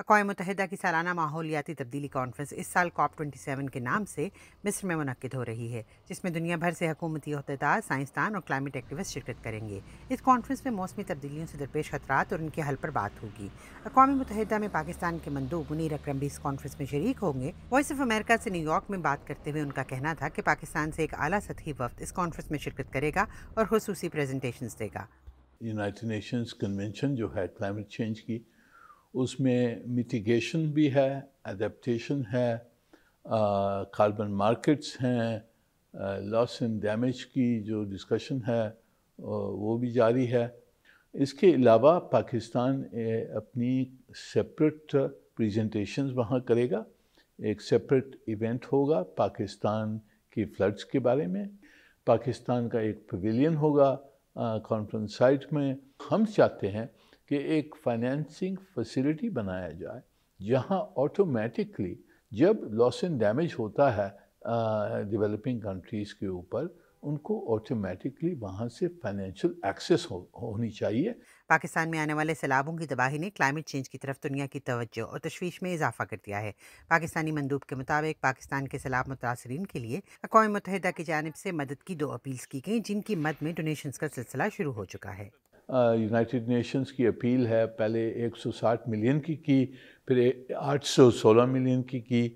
اقوام متحدہ کی سالانہ ماحولیاتی تبدیلی کانفرنس اس سال کاپ ٹوئنٹی سیون کے نام سے مصر میں منعقد ہو رہی ہے جس میں دنیا بھر سے حکومتی عہدیدار سائنسدان اور کلائمیٹ ایکٹیوسٹ شرکت کریں گے اس کانفرنس میں موسمی تبدیلیوں سے درپیش خطرات اور ان کے حل پر بات ہوگی اقوام متحدہ میں پاکستان کے مندوب منیر اکرم بھی اس کانفرنس میں شریک ہوں گے وائس آف امریکہ سے نیو یارک میں بات کرتے ہوئے ان کا کہنا تھا کہ پاکستان سے ایک اعلیٰ سطحی وفد اس کانفرنس میں شرکت کرے گا اور خصوصی پریزنٹیشنز دے گا نیشنز کنونشن جو ہے کلائمیٹ چینج کی اس میں میٹیگیشن بھی ہے اڈیپٹیشن ہے کاربن مارکیٹس ہیں لاس اینڈ ڈیمیج کی جو ڈسکشن ہے وہ بھی جاری ہے اس کے علاوہ پاکستان اپنی سپریٹ پریزنٹیشنز وہاں کرے گا ایک سپریٹ ایونٹ ہوگا پاکستان کی فلڈز کے بارے میں پاکستان کا ایک پویلین ہوگا کانفرنس سائٹ میں ہم چاہتے ہیں کہ ایک فائنینسنگ فیسلٹی بنایا جائے جہاں آٹومیٹکلی جب ان ڈیمیج ہوتا ہے ڈیولپنگ کے اوپر کو آٹومیٹکلی وہاں سے ہونی چاہیے پاکستان میں آنے والے سلابوں کی تباہی نے کلائمیٹ چینج کی طرف دنیا کی توجہ اور تشویش میں اضافہ کر دیا ہے پاکستانی مندوب کے مطابق پاکستان کے سیلاب متاثرین کے لیے اقوام متحدہ کی جانب سے مدد کی دو اپیلز کی گئیں جن کی مد میں ڈونیشنز کا سلسلہ شروع ہو چکا ہے یونائٹیڈ نیشنز کی اپیل ہے پہلے ایک سو ساٹھ ملین کی کی پھر آٹھ سو سولہ ملین کی کی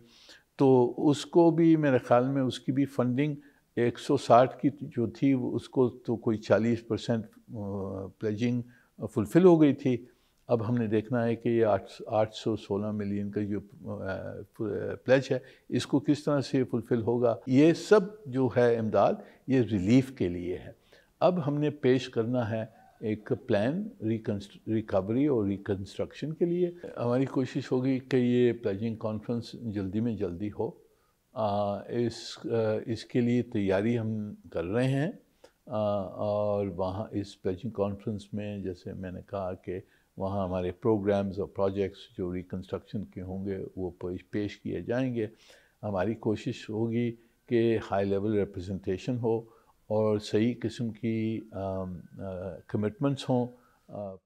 تو اس کو بھی میرے خیال میں اس کی بھی فنڈنگ ایک سو ساٹھ کی جو تھی اس کو تو کوئی چالیس پرسینٹ پلیجنگ فلفل ہو گئی تھی اب ہم نے دیکھنا ہے کہ یہ آٹھ سو سولہ ملین کا جو پلیج ہے اس کو کس طرح سے فلفل ہوگا یہ سب جو ہے امداد یہ ریلیف کے لیے ہے اب ہم نے پیش کرنا ہے ایک پلان ریکوری اور ریکنسٹرکشن کے لیے ہماری کوشش ہوگی کہ یہ پلیجنگ کانفرنس جلدی میں جلدی ہو اس اس کے لیے تیاری ہم کر رہے ہیں اور وہاں اس پلیجنگ کانفرنس میں جیسے میں نے کہا کہ وہاں ہمارے پروگرامز اور پروجیکٹس جو ریکنسٹرکشن کے ہوں گے وہ پیش پیش کیے جائیں گے ہماری کوشش ہوگی کہ ہائی لیول ریپرزنٹیشن ہو اور صحیح قسم کی کمٹمنٹس ہوں